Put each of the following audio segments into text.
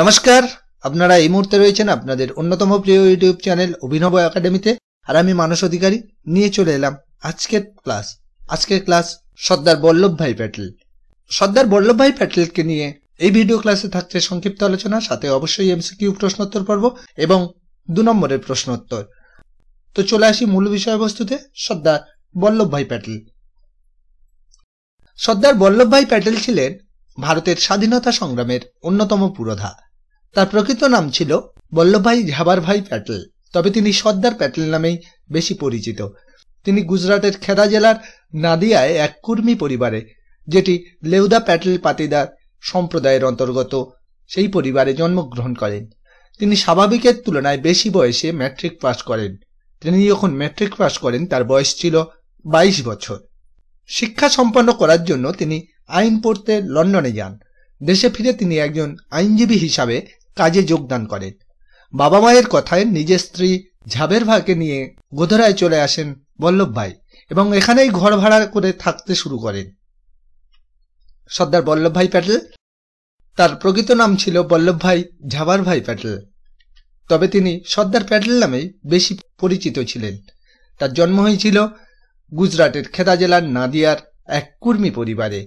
নমস্কার আপনারা এই মুহূর্তে রয়েছেন আপনাদের অন্যতম প্রিয় ইউটিউব চ্যানেল অভিনব একাডেমিতে আর আমি মানস অধিকারী নিয়ে চলে এলাম আজকের ক্লাস আজকের ক্লাস সর্দার বল্লভভাই প্যাটেল সর্দার বল্লভভাই প্যাটেলকে নিয়ে এই ভিডিও ক্লাসে থাকছে সংক্ষিপ্ত আলোচনা সাথে অবশ্যই এমসিকিউ প্রশ্নোত্তর পর্ব এবং দু নম্বরের প্রশ্নোত্তর তো চলে আসি মূল বিষয়বস্তুতে সর্দার বল্লভভাই প্যাটেল সর্দার বল্লভভাই প্যাটেল ছিলেন ভারতের স্বাধীনতা সংগ্রামের অন্যতম পুরোধা তার প্রকৃত নাম ছিল বল্লভভাই ঝাবারভাই প্যাটেল তবে তিনি সর্দার প্যাটেল নামেই বেশি পরিচিত তিনি গুজরাটের খেদা জেলার নাদিয়ায় এক কুর্মী পরিবারে যেটি লেউদা প্যাটেল পাতিদার সম্প্রদায়ের অন্তর্গত সেই পরিবারে জন্মগ্রহণ করেন তিনি স্বাভাবিকের তুলনায় বেশি বয়সে ম্যাট্রিক পাস করেন তিনি যখন ম্যাট্রিক পাস করেন তার বয়স ছিল বাইশ বছর শিক্ষা সম্পন্ন করার জন্য তিনি আইন পড়তে লন্ডনে যান দেশে ফিরে তিনি একজন আইনজীবী হিসাবে কাজে যোগদান করেন বাবা মায়ের কথায় নিজের স্ত্রী ঝাবের ভাকে নিয়ে গোধরায় চলে আসেন বল্লভ ভাই এবং এখানেই ঘর ভাড়া করে থাকতে শুরু করেন সর্দার বল্লভভাই প্যাটেল তার প্রকৃত নাম ছিল বল্লভভাই ঝাবার ভাই প্যাটেল তবে তিনি সর্দার প্যাটেল নামেই বেশি পরিচিত ছিলেন তার জন্ম হয়েছিল গুজরাটের খেদা জেলার নাদিয়ার এক কুর্মী পরিবারে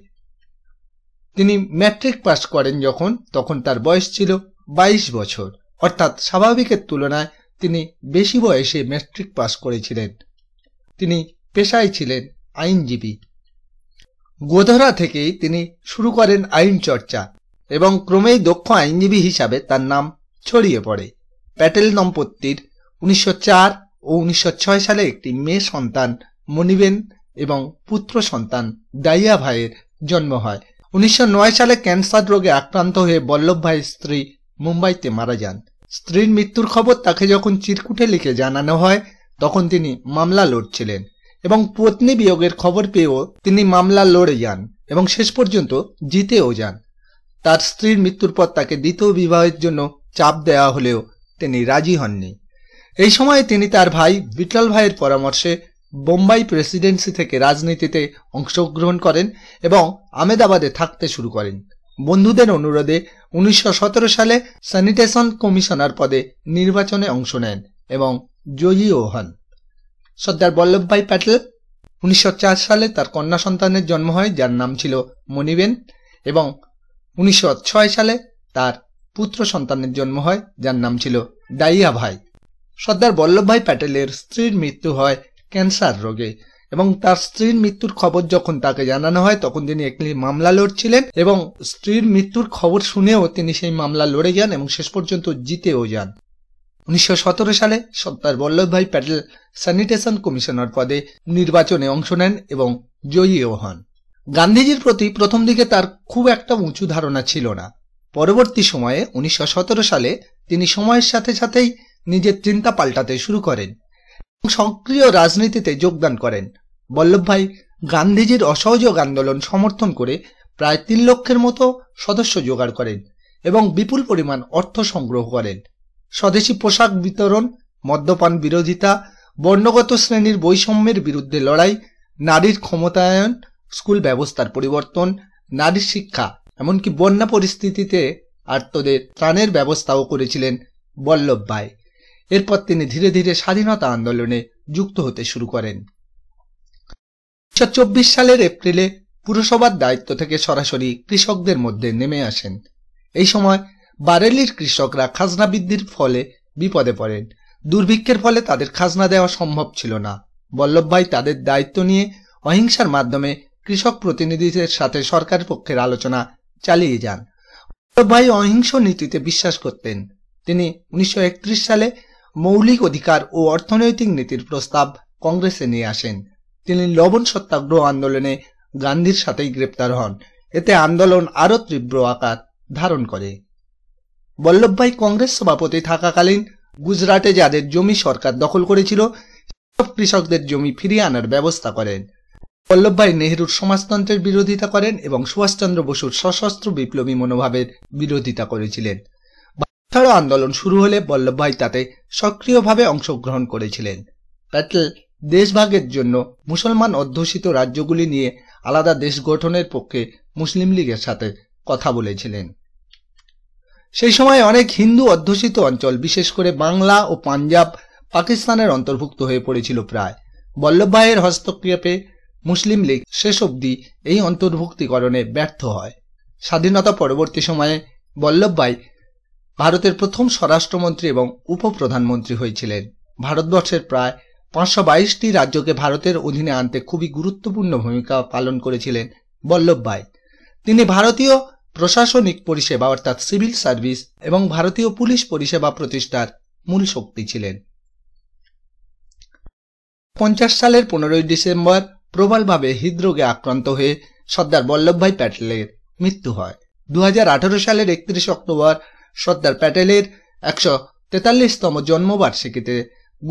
তিনি ম্যাট্রিক পাস করেন যখন তখন তার বয়স ছিল ২২ বছর অর্থাৎ স্বাভাবিকের তুলনায় তিনি বেশি বয়সে ম্যাট্রিক পাস করেছিলেন তিনি পেশায় ছিলেন আইনজীবী গোধরা থেকেই তিনি শুরু করেন আইন চর্চা এবং ক্রমেই দক্ষ আইনজীবী হিসাবে তার নাম ছড়িয়ে পড়ে প্যাটেল দম্পতির উনিশশো ও উনিশশো সালে একটি মেয়ে সন্তান মনিবেন এবং পুত্র সন্তান দাইয়া ভাইয়ের জন্ম হয় উনিশশো সালে ক্যান্সার রোগে আক্রান্ত হয়ে বল্লভ ভাই স্ত্রী মুম্বাইতে মারা যান স্ত্রীর মৃত্যুর খবর তাকে যখন চিরকুটে লিখে জানানো হয় তখন তিনি মামলা লড়ছিলেন এবং পত্নী বিয়োগের খবর পেয়েও তিনি মামলা লড়ে যান এবং শেষ পর্যন্ত জিতেও যান তার স্ত্রীর মৃত্যুর পর তাকে দ্বিতীয় বিবাহের জন্য চাপ দেওয়া হলেও তিনি রাজি হননি এই সময়ে তিনি তার ভাই বিটল ভাইয়ের পরামর্শে বোম্বাই প্রেসিডেন্সি থেকে রাজনীতিতে অংশগ্রহণ করেন এবং আমেদাবাদে থাকতে শুরু করেন বন্ধুদের অনুরোধে উনিশশো সালে স্যানিটেশন কমিশনার পদে নির্বাচনে অংশ নেন এবং জয়ীও হন সর্দার বল্লভভাই প্যাটেল উনিশশো সালে তার কন্যা সন্তানের জন্ম হয় যার নাম ছিল মনিবেন এবং উনিশশো সালে তার পুত্র সন্তানের জন্ম হয় যার নাম ছিল ডাইয়া ভাই সর্দার বল্লভভাই প্যাটেলের স্ত্রীর মৃত্যু হয় ক্যান্সার রোগে এবং তার স্ত্রীর মৃত্যুর খবর যখন তাকে জানানো হয় তখন তিনি একটি মামলা লড়ছিলেন এবং স্ত্রীর মৃত্যুর খবর শুনেও তিনি সেই মামলা লড়ে যান এবং শেষ পর্যন্ত জিতেও যান উনিশশো সালে সর্দার বল্লভভাই প্যাটেল স্যানিটেশন কমিশনার পদে নির্বাচনে অংশ নেন এবং জয়ীও হন গান্ধীজির প্রতি প্রথম দিকে তার খুব একটা উঁচু ধারণা ছিল না পরবর্তী সময়ে উনিশশো সালে তিনি সময়ের সাথে সাথেই নিজের চিন্তা পাল্টাতে শুরু করেন সক্রিয় রাজনীতিতে যোগদান করেন বল্লভভাই গান্ধীজির অসহযোগ আন্দোলন সমর্থন করে প্রায় তিন লক্ষের মতো সদস্য জোগাড় করেন এবং বিপুল পরিমাণ অর্থ সংগ্রহ করেন স্বদেশি পোশাক বিতরণ মদ্যপান বিরোধিতা বর্ণগত শ্রেণীর বৈষম্যের বিরুদ্ধে লড়াই নারীর ক্ষমতায়ন স্কুল ব্যবস্থার পরিবর্তন নারীর শিক্ষা এমনকি বন্যা পরিস্থিতিতে আর্তদের ত্রাণের ব্যবস্থাও করেছিলেন বল্লভ ভাই এরপর তিনি ধীরে ধীরে স্বাধীনতা আন্দোলনে যুক্ত হতে শুরু করেন উনিশশো সালের এপ্রিলে পুরসভার দায়িত্ব থেকে সরাসরি কৃষকদের মধ্যে নেমে আসেন এই সময় বারেলির কৃষকরা খাজনা বৃদ্ধির ফলে বিপদে পড়েন দুর্ভিক্ষের ফলে তাদের খাজনা দেওয়া সম্ভব ছিল না বল্লভভাই তাদের দায়িত্ব নিয়ে অহিংসার মাধ্যমে কৃষক প্রতিনিধিদের সাথে সরকার পক্ষের আলোচনা চালিয়ে যান বল্লভভাই অহিংস নীতিতে বিশ্বাস করতেন তিনি উনিশশো সালে মৌলিক অধিকার ও অর্থনৈতিক নীতির প্রস্তাব কংগ্রেসে নিয়ে আসেন তিনি লবণ সত্যাগ্রহ আন্দোলনে গান্ধীর সাথেই গ্রেপ্তার হন এতে আন্দোলন আরও তীব্র আকার ধারণ করে বল্লভভাই কংগ্রেস সভাপতি থাকাকালীন গুজরাটে যাদের জমি সরকার দখল করেছিল সব কৃষকদের জমি ফিরিয়ে আনার ব্যবস্থা করেন বল্লভভাই নেহরুর সমাজতন্ত্রের বিরোধিতা করেন এবং সুভাষচন্দ্র বসুর সশস্ত্র বিপ্লবী মনোভাবের বিরোধিতা করেছিলেন উত্থার আন্দোলন শুরু হলে বল্লভভাই তাতে সক্রিয়ভাবে অংশগ্রহণ করেছিলেন প্যাটেল দেশভাগের জন্য মুসলমান অধ্যুষিত রাজ্যগুলি নিয়ে আলাদা দেশ গঠনের পক্ষে মুসলিম লীগের সাথে কথা বলেছিলেন সেই সময় অনেক হিন্দু অধ্যুষিত অঞ্চল বিশেষ করে বাংলা ও পাঞ্জাব পাকিস্তানের অন্তর্ভুক্ত হয়ে পড়েছিল প্রায় বল্লভভাইয়ের হস্তক্ষেপে মুসলিম লীগ শেষ অবধি এই অন্তর্ভুক্তিকরণে ব্যর্থ হয় স্বাধীনতা পরবর্তী সময়ে বল্লভভাই ভারতের প্রথম স্বরাষ্ট্রমন্ত্রী এবং উপপ্রধানমন্ত্রী হয়েছিলেন ভারতবর্ষের প্রায় পাঁচশো বাইশটি রাজ্যকে ভারতের অধীনে আনতে খুবই গুরুত্বপূর্ণ ভূমিকা পালন করেছিলেন বল্লভভাই তিনি ভারতীয় প্রশাসনিক পরিষেবা অর্থাৎ সিভিল সার্ভিস এবং ভারতীয় পুলিশ পরিষেবা প্রতিষ্ঠার মূল শক্তি ছিলেন পঞ্চাশ সালের পনেরোই ডিসেম্বর প্রবলভাবে হৃদরোগে আক্রান্ত হয়ে সর্দার বল্লভভাই প্যাটেলের মৃত্যু হয় দু সালের একত্রিশে অক্টোবর সর্দার প্যাটেলের একশো তেতাল্লিশতম জন্মবার্ষিকীতে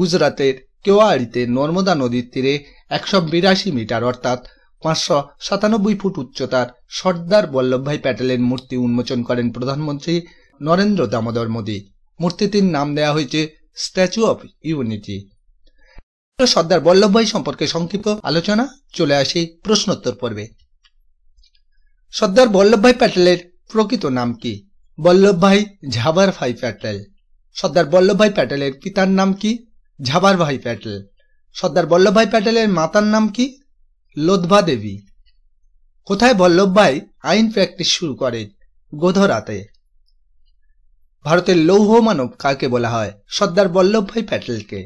গুজরাতের কেওয়াড়িতে নর্মদা নদীর তীরে একশো বিরাশি মিটার অর্থাৎ পাঁচশো সাতানব্বই ফুট উচ্চতার সর্দার বল্লভভাই প্যাটেলের মূর্তি উন্মোচন করেন প্রধানমন্ত্রী নরেন্দ্র দামোদর মোদী মূর্তিটির নাম দেওয়া হয়েছে statue of unity Sardar Vallabhbhai সম্পর্কে সংক্ষিপ্ত আলোচনা চলে আসে প্রশ্নোত্তর পর্বে সর্দার বল্লভভাই প্যাটেলের প্রকৃত নাম কি বল্লভভাই ঝাবার ভাই প্যাটেল সর্দার বল্লভভাই প্যাটেলের পিতার নাম কি ঝাবার ভাই প্যাটেল সর্দার বল্লভ ভাই প্যাটেলের মাতার নাম কি লোধবা দেবী কোথায় বল্লভভাই আইন প্র্যাকটিস শুরু করে গোধরাতে ভারতের লৌহ মানব কাকে বলা হয় সর্দার বল্লভভাই প্যাটেলকে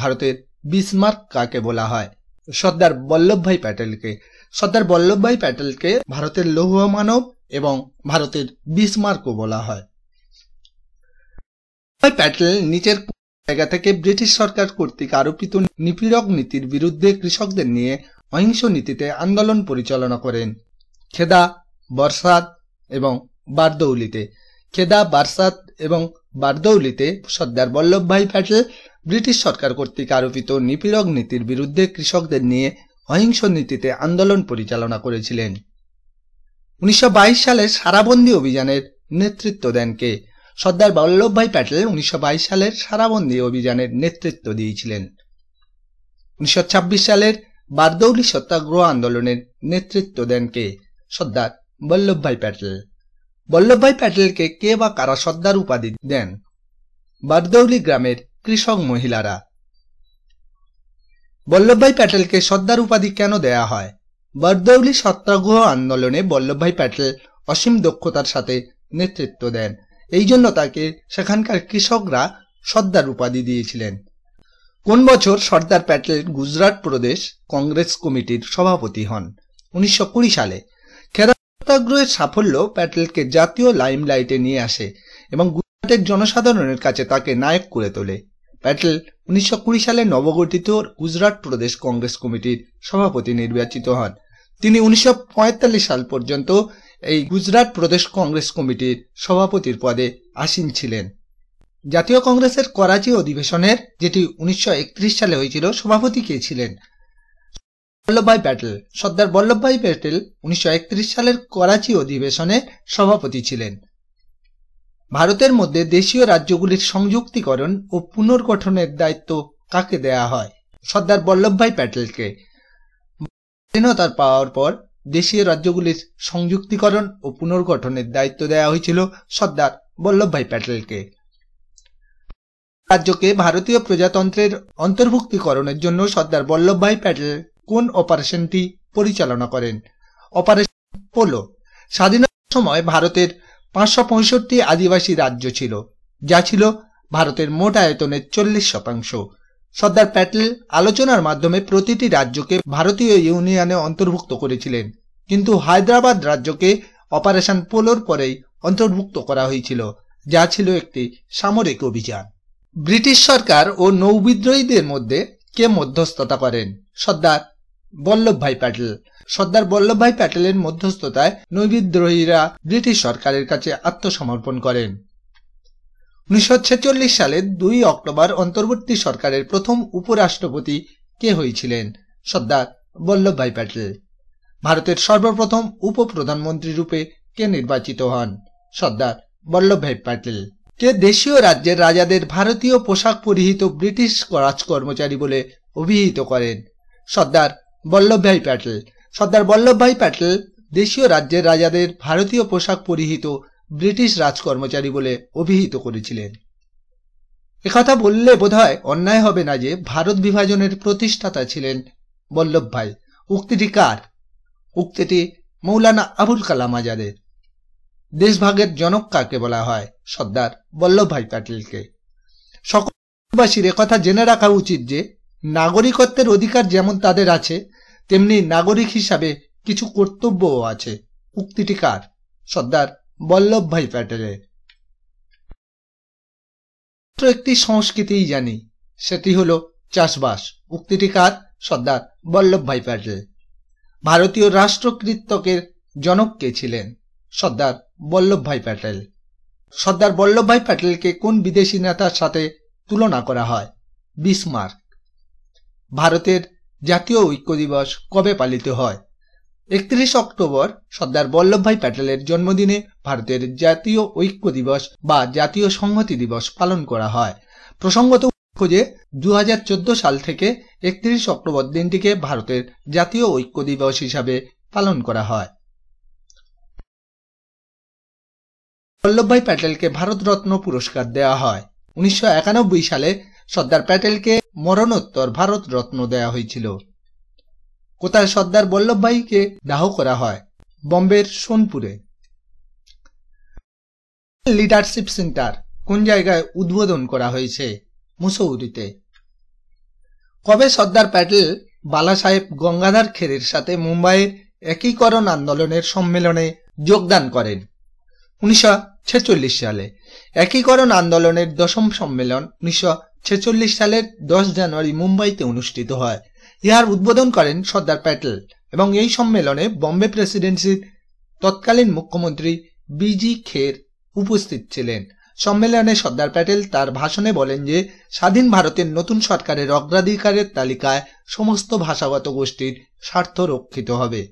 ভারতের বিসমার্ক কাকে বলা হয় সর্দার বল্লভভাই প্যাটেলকে সর্দার বল্লভভাই প্যাটেলকে ভারতের লৌহ মানব এবং ভারতের বিসমার্কও বলা হয় প্যাটেল নিচের জায়গা থেকে ব্রিটিশ সরকার কর্তৃক আরোপিত নিপীড়ক নীতির বিরুদ্ধে কৃষকদের নিয়ে অহিংস নীতিতে আন্দোলন পরিচালনা করেন খেদা বর্ষাত এবং বারদৌলিতে খেদা বারসাত এবং বারদৌলিতে সর্দার বল্লভভাই প্যাটেল ব্রিটিশ সরকার কর্তৃক আরোপিত নিপীড়ক নীতির বিরুদ্ধে কৃষকদের নিয়ে অহিংস নীতিতে আন্দোলন পরিচালনা করেছিলেন উনিশশো সালের সারাবন্দি অভিযানের নেতৃত্ব দেন কে সর্দার বল্লভভাই প্যাটেল উনিশশো সালের সারাবন্দি অভিযানের নেতৃত্ব দিয়েছিলেন উনিশশো সালের বারদৌলি সত্যাগ্রহ আন্দোলনের নেতৃত্ব দেন কে সর্দার বল্লভভাই প্যাটেল বল্লভভাই প্যাটেলকে কে বা কারা সর্দার উপাধি দেন বারদৌলি গ্রামের কৃষক মহিলারা বল্লভভাই প্যাটেলকে সর্দার উপাধি কেন দেয়া হয় বরদৌলি সত্যাগ্রহ আন্দোলনে বল্লভভাই প্যাটেল অসীম দক্ষতার সাথে নেতৃত্ব দেন এই জন্য তাকে সেখানকার কৃষকরা সর্দার উপাধি দিয়েছিলেন কোন বছর সর্দার প্যাটেল গুজরাট প্রদেশ কংগ্রেস কমিটির সভাপতি হন উনিশশো সালে খেরা সত্যাগ্রহের সাফল্য প্যাটেলকে জাতীয় লাইমলাইটে নিয়ে আসে এবং গুজরাটের জনসাধারণের কাছে তাকে নায়ক করে তোলে প্যাটেল উনিশশো সালে নবগঠিত গুজরাট প্রদেশ কংগ্রেস কমিটির সভাপতি নির্বাচিত হন তিনি উনিশশো সাল পর্যন্ত এই গুজরাট প্রদেশ কংগ্রেস কমিটির সভাপতির পদে আসীন ছিলেন জাতীয় কংগ্রেসের করাচি অধিবেশনের যেটি উনিশশো সালে হয়েছিল সভাপতি কে ছিলেন বল্লভভাই প্যাটেল সর্দার বল্লভভাই প্যাটেল উনিশশো সালের করাচি অধিবেশনে সভাপতি ছিলেন ভারতের মধ্যে দেশীয় রাজ্যগুলির সংযুক্তিকরণ ও পুনর্গঠনের দায়িত্ব কাকে দেয়া হয় সর্দার বল্লভভাই প্যাটেলকে স্বাধীনতার পাওয়ার পর দেশীয় রাজ্যগুলির সংযুক্তিকরণ ও পুনর্গঠনের দায়িত্ব দেওয়া হয়েছিল সর্দার বল্লভভাই প্যাটেলকে রাজ্যকে ভারতীয় প্রজাতন্ত্রের অন্তর্ভুক্তিকরণের জন্য সর্দার বল্লভভাই প্যাটেল কোন অপারেশনটি পরিচালনা করেন অপারেশন পোলো স্বাধীনতার সময় ভারতের পাঁচশো পঁয়ষট্টি আদিবাসী রাজ্য ছিল যা ছিল ভারতের মোট আয়তনের চল্লিশ শতাংশ সর্দার প্যাটেল আলোচনার মাধ্যমে প্রতিটি রাজ্যকে ভারতীয় ইউনিয়নে অন্তর্ভুক্ত করেছিলেন কিন্তু হায়দ্রাবাদ রাজ্যকে অপারেশন পোলোর পরেই অন্তর্ভুক্ত করা হয়েছিল যা ছিল একটি সামরিক অভিযান ব্রিটিশ সরকার ও নৌবিদ্রোহীদের মধ্যে কে মধ্যস্থতা করেন সর্দার বল্লভভাই প্যাটেল সর্দার বল্লভভাই প্যাটেলের মধ্যস্থতায় নৈবিদ্রোহীরা ব্রিটিশ সরকারের কাছে আত্মসমর্পণ করেন উনিশশো সালের দুই অক্টোবর অন্তর্বর্তী সরকারের প্রথম উপরাষ্ট্রপতি কে হয়েছিলেন সর্দার বল্লভভাই প্যাটেল ভারতের সর্বপ্রথম উপ প্রধানমন্ত্রী রূপে কে নির্বাচিত হন সর্দার বল্লভভাই প্যাটেল কে দেশীয় রাজ্যের রাজাদের ভারতীয় পোশাক পরিহিত ব্রিটিশ রাজ কর্মচারী বলে অভিহিত করেন সর্দার বল্লভভাই প্যাটেল সর্দার বল্লভভাই প্যাটেল দেশীয় রাজ্যের রাজাদের ভারতীয় পোশাক পরিহিত ব্রিটিশ রাজকর্মচারী বলে অভিহিত করেছিলেন একথা বললে বোধহয় অন্যায় হবে না যে ভারত বিভাজনের প্রতিষ্ঠাতা ছিলেন বল্লভ ভাই উক্তিটি কার উক্তিটি মৌলানা আবুল কালাম আজাদের দেশভাগের জনক কাকে বলা হয় সর্দার বল্লভভাই প্যাটেলকে সকলবাসীর একথা জেনে রাখা উচিত যে নাগরিকত্বের অধিকার যেমন তাদের আছে তেমনি নাগরিক হিসাবে কিছু কর্তব্যও আছে উক্তিটি কার সর্দার বল্লভভাই প্যাটেলের মাত্র একটি সংস্কৃতিই জানি সেটি হল চাষবাস উক্তিটি কার সর্দার বল্লভভাই প্যাটেল ভারতীয় রাষ্ট্রকৃতকের জনক কে ছিলেন সর্দার ভাই প্যাটেল সর্দার বল্লভভাই প্যাটেলকে কোন বিদেশি নেতার সাথে তুলনা করা হয় বিসমার্ক ভারতের জাতীয় ঐক্য দিবস কবে পালিত হয় একত্রিশ অক্টোবর সর্দার বল্লভভাই প্যাটেলের জন্মদিনে ভারতের জাতীয় ঐক্য দিবস বা জাতীয় সংহতি দিবস পালন করা হয় প্রসঙ্গত খোঁজে দু সাল থেকে একত্রিশ অক্টোবর দিনটিকে ভারতের জাতীয় ঐক্য দিবস হিসাবে পালন করা হয় বল্লভভাই প্যাটেলকে ভারতরত্ন পুরস্কার দেওয়া হয় উনিশশো সালে সর্দার প্যাটেলকে মরণোত্তর ভারতরত্ন দেওয়া হয়েছিল কোথায় সর্দার বল্লভভাইকে দাহ করা হয় বম্বের সোনপুরে লিডারশিপ সেন্টার কোন জায়গায় উদ্বোধন করা হয়েছে মুসৌরিতে কবে সর্দার প্যাটেল বালা সাহেব গঙ্গাধর খেরের সাথে মুম্বাইয়ের একীকরণ আন্দোলনের সম্মেলনে যোগদান করেন উনিশশো সালে একীকরণ আন্দোলনের দশম সম্মেলন উনিশশো সালের দশ জানুয়ারি মুম্বাইতে অনুষ্ঠিত হয় ইহার উদ্বোধন করেন সর্দার প্যাটেল এবং এই সম্মেলনে বম্বে প্রেসিডেন্সির তৎকালীন মুখ্যমন্ত্রী বিজি খের উপস্থিত ছিলেন সম্মেলনে সর্দার প্যাটেল তার ভাষণে বলেন যে স্বাধীন ভারতের নতুন সরকারের অগ্রাধিকারের তালিকায় সমস্ত ভাষাগত গোষ্ঠীর স্বার্থ রক্ষিত হবে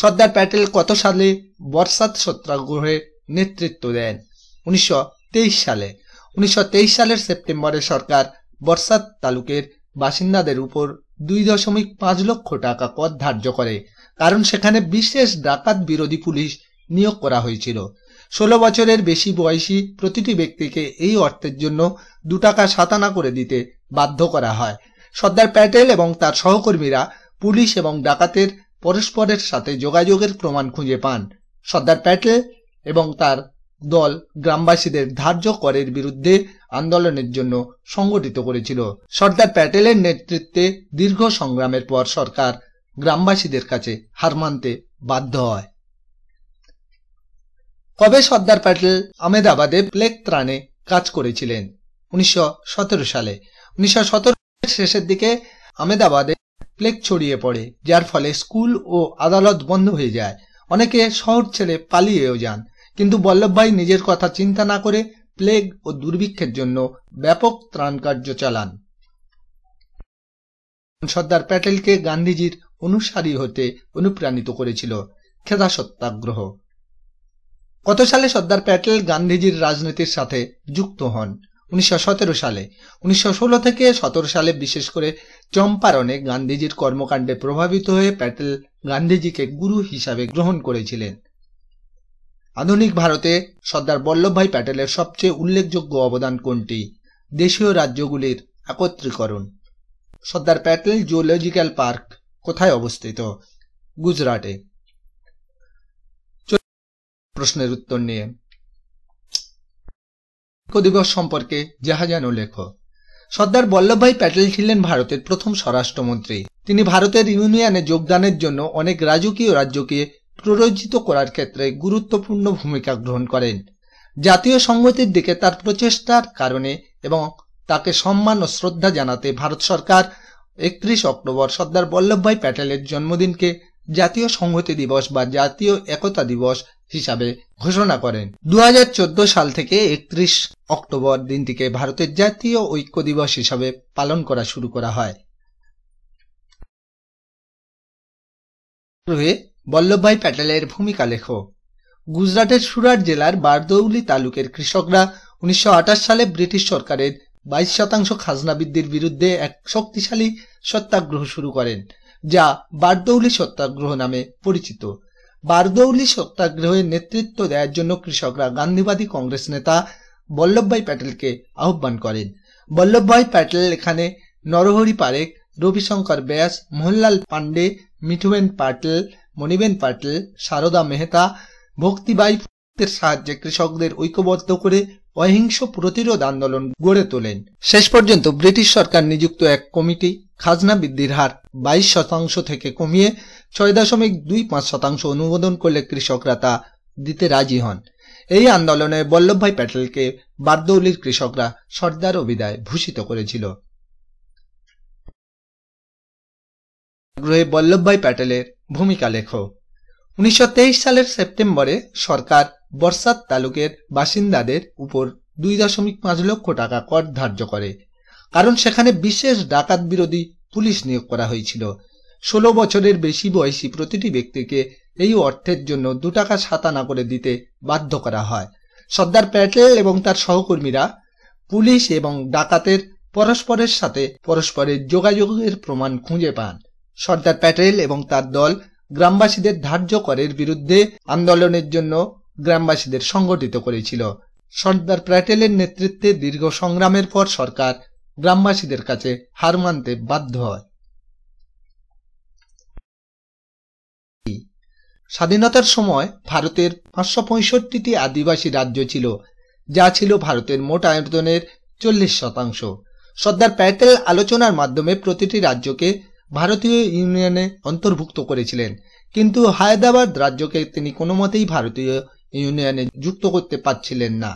সর্দার প্যাটেল কত সালে বর্ষাত সত্যাগ্রহে নেতৃত্ব দেন উনিশশো সালে উনিশশো সালের সেপ্টেম্বরে সরকার বর্ষাত তালুকের বাসিন্দাদের উপর দুই দশমিক পাঁচ লক্ষ টাকা কর ধার্য করে কারণ সেখানে বিশেষ ডাকাত বিরোধী পুলিশ নিয়োগ করা হয়েছিল ষোলো বছরের বেশি বয়সী প্রতিটি ব্যক্তিকে এই অর্থের জন্য দু টাকা সাতানা করে দিতে বাধ্য করা হয় সর্দার প্যাটেল এবং তার সহকর্মীরা পুলিশ এবং ডাকাতের পরস্পরের সাথে যোগাযোগের প্রমাণ খুঁজে পান সর্দার প্যাটেল এবং তার দল গ্রামবাসীদের ধার্য করের বিরুদ্ধে আন্দোলনের জন্য সংগঠিত করেছিল সর্দার প্যাটেলের নেতৃত্বে দীর্ঘ সংগ্রামের পর সরকার গ্রামবাসীদের কাছে হার মানতে বাধ্য হয় কবে সর্দার প্যাটেল আমেদাবাদে প্লেগ ত্রাণে কাজ করেছিলেন উনিশশো সালে উনিশশো শেষের দিকে আমেদাবাদে প্লেগ ছড়িয়ে পড়ে যার ফলে স্কুল ও আদালত বন্ধ হয়ে যায় অনেকে শহর ছেড়ে পালিয়েও যান কিন্তু বল্লভভাই নিজের কথা চিন্তা না করে প্লেগ ও দুর্ভিক্ষের জন্য ব্যাপক ত্রাণ কার্য চালান সর্দার প্যাটেলকে গান্ধীজির অনুসারী হতে অনুপ্রাণিত করেছিল খেদা সত্যাগ্রহ কত সালে সর্দার প্যাটেল গান্ধীজির রাজনীতির সাথে যুক্ত হন উনিশশো সালে উনিশশো থেকে সতেরো সালে বিশেষ করে চম্পারণে গান্ধীজির কর্মকাণ্ডে প্রভাবিত হয়ে প্যাটেল গান্ধীজিকে গুরু হিসাবে গ্রহণ করেছিলেন আধুনিক ভারতে সর্দার বল্লভভাই প্যাটেলের সবচেয়ে উল্লেখযোগ্য অবদান কোনটি দেশীয় রাজ্যগুলির একত্রীকরণ সর্দার প্যাটেল জুলজিক্যাল পার্ক কোথায় অবস্থিত গুজরাটে প্রশ্নের উত্তর নিয়ে দিবস সম্পর্কে যেন লেখ সর্দার বল্লভভাই প্যাটেল ছিলেন ভারতের প্রথম স্বরাষ্ট্রমন্ত্রী তিনি ভারতের ইউনিয়নে যোগদানের জন্য অনেক রাজকীয় রাজ্যকে প্ররোচিত করার ক্ষেত্রে গুরুত্বপূর্ণ ভূমিকা গ্রহণ করেন জাতীয় সংহতির দিকে তার প্রচেষ্টার কারণে এবং তাকে সম্মান ও শ্রদ্ধা জানাতে ভারত সরকার একত্রিশ অক্টোবর সর্দার বল্লভভাই প্যাটেলের জন্মদিনকে জাতীয় সংহতি দিবস বা জাতীয় একতা দিবস হিসাবে ঘোষণা করেন দু সাল থেকে একত্রিশ অক্টোবর দিনটিকে ভারতের জাতীয় ঐক্য দিবস হিসাবে পালন করা শুরু করা হয় বল্লভভাই প্যাটেলের ভূমিকা লেখ গুজরাটের সুরাট জেলার বারদৌলি তালুকের কৃষকরা উনিশশো সালে ব্রিটিশ সরকারের বাইশ শতাংশ খাজনা বৃদ্ধির বিরুদ্ধে এক শক্তিশালী সত্যাগ্রহ শুরু করেন যা বারদৌলি সত্যাগ্রহ নামে পরিচিত বারদৌলি সত্যাগ্রহের নেতৃত্ব দেওয়ার জন্য কৃষকরা গান্ধীবাদী কংগ্রেস নেতা বল্লভভাই প্যাটেলকে আহ্বান করেন বল্লভভাই প্যাটেল এখানে নরহরি পারেখ রবিশঙ্কর ব্যাস মোহনলাল পাণ্ডে মিঠুবেন পাটেল মনিবেন পাটিল সারদা মেহতা ভক্তিবাই ফুলের সাহায্যে কৃষকদের ঐক্যবদ্ধ করে অহিংস প্রতিরোধ আন্দোলন গড়ে তোলেন শেষ পর্যন্ত ব্রিটিশ সরকার নিযুক্ত এক কমিটি খাজনা বৃদ্ধির হার বাইশ শতাংশ থেকে কমিয়ে ছয় দশমিক দুই পাঁচ শতাংশ অনুমোদন করলে কৃষকরা তা দিতে রাজি হন এই আন্দোলনে বল্লভভাই প্যাটেলকে বারদৌলির কৃষকরা সর্দার অভিদায় ভূষিত করেছিল গ্রহে বল্লভভাই প্যাটেলের ভূমিকা লেখ উনিশশো সালের সেপ্টেম্বরে সরকার বর্ষাত তালুকের বাসিন্দাদের উপর দুই দশমিক পাঁচ লক্ষ টাকা কর ধার্য করে কারণ সেখানে বিশেষ ডাকাত বিরোধী পুলিশ নিয়োগ করা হয়েছিল ষোলো বছরের বেশি বয়সী প্রতিটি ব্যক্তিকে এই অর্থের জন্য দু টাকা সাতানা করে দিতে বাধ্য করা হয় সর্দার প্যাটেল এবং তার সহকর্মীরা পুলিশ এবং ডাকাতের পরস্পরের সাথে পরস্পরের যোগাযোগের প্রমাণ খুঁজে পান সর্দার প্যাটেল এবং তার দল গ্রামবাসীদের ধার্য করের বিরুদ্ধে আন্দোলনের জন্য গ্রামবাসীদের সংগঠিত করেছিল সর্দার প্যাটেলের নেতৃত্বে দীর্ঘ সংগ্রামের পর সরকার গ্রামবাসীদের কাছে হার মানতে বাধ্য হয় স্বাধীনতার সময় ভারতের পাঁচশো পঁয়ষট্টিটি আদিবাসী রাজ্য ছিল যা ছিল ভারতের মোট আয়তনের চল্লিশ শতাংশ সর্দার প্যাটেল আলোচনার মাধ্যমে প্রতিটি রাজ্যকে ভারতীয় ইউনিয়নে অন্তর্ভুক্ত করেছিলেন কিন্তু হায়দ্রাবাদ রাজ্যকে তিনি কোনো মতেই ভারতীয় ইউনিয়নে যুক্ত করতে পারছিলেন না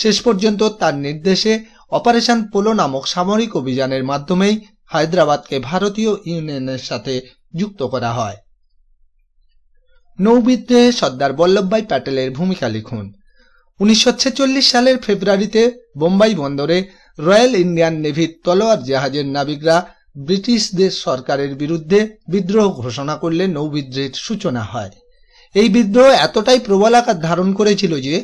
শেষ পর্যন্ত তার নির্দেশে অপারেশন পোলো নামক সামরিক অভিযানের মাধ্যমেই হায়দ্রাবাদকে ভারতীয় ইউনিয়নের সাথে যুক্ত করা হয় নৌবিদ্রোহে সর্দার বল্লভভাই প্যাটেলের ভূমিকা লিখুন উনিশশো সালের ফেব্রুয়ারিতে বোম্বাই বন্দরে রয়্যাল ইন্ডিয়ান নেভির তলোয়ার জাহাজের নাবিকরা ব্রিটিশদের সরকারের বিরুদ্ধে বিদ্রোহ ঘোষণা করলে নৌবিদ্রোহের সূচনা হয় এই বিদ্রোহ এতটাই প্রবল আকার ধারণ করেছিল যে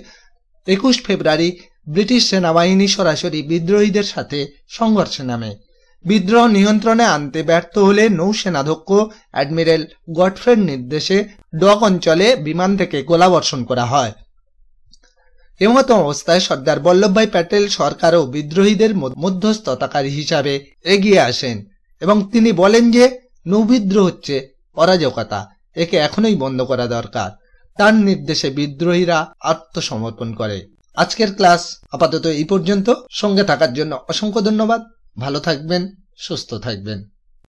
একুশ ফেব্রুয়ারি ব্রিটিশ সেনাবাহিনী সরাসরি বিদ্রোহীদের সাথে সংঘর্ষে নামে বিদ্রোহ নিয়ন্ত্রণে আনতে ব্যর্থ হলে নৌসেনাধ্যক্ষ অ্যাডমিরাল গডফ্রের নির্দেশে ডক অঞ্চলে বিমান থেকে গোলাবর্ষণ করা হয় এমতো অবস্থায় সর্দার বল্লভভাই প্যাটেল সরকারও বিদ্রোহীদের মধ্যস্থতাকারী হিসাবে এগিয়ে আসেন এবং তিনি বলেন যে নৌবিদ্রোহ হচ্ছে অরাজকতা একে এখনই বন্ধ করা দরকার তার নির্দেশে বিদ্রোহীরা আত্মসমর্পণ করে আজকের ক্লাস আপাতত এই পর্যন্ত সঙ্গে থাকার জন্য অসংখ্য ধন্যবাদ ভালো থাকবেন সুস্থ থাকবেন